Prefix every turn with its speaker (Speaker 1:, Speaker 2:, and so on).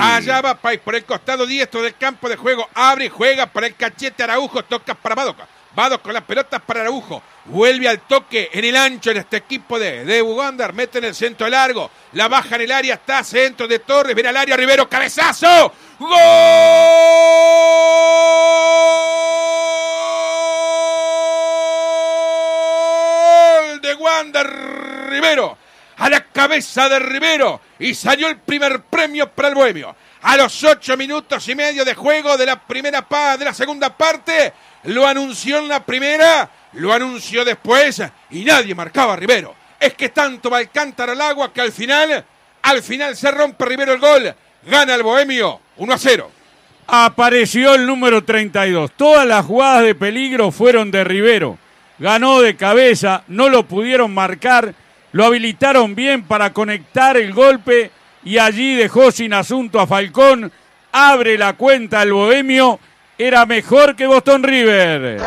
Speaker 1: Allá va Pais por el costado diestro del campo de juego. Abre y juega para el cachete Araujo. Toca para Vadoca. Vado con las pelotas para Araujo. Vuelve al toque en el ancho en este equipo de, de Mete en el centro largo. La baja en el área. Está centro de Torres. Viene al área. Rivero. Cabezazo. ¡Gol! De Wander Rivero a la cabeza de Rivero y salió el primer premio para el Bohemio. A los ocho minutos y medio de juego de la primera pa de la segunda parte, lo anunció en la primera, lo anunció después y nadie marcaba a Rivero. Es que tanto va el cántaro al agua que al final, al final se rompe Rivero el gol.
Speaker 2: Gana el Bohemio 1 a 0 apareció el número 32. Todas las jugadas de peligro fueron de Rivero. Ganó de cabeza, no lo pudieron marcar lo habilitaron bien para conectar el golpe y allí dejó sin asunto a Falcón. Abre la cuenta el bohemio. Era mejor que Boston River.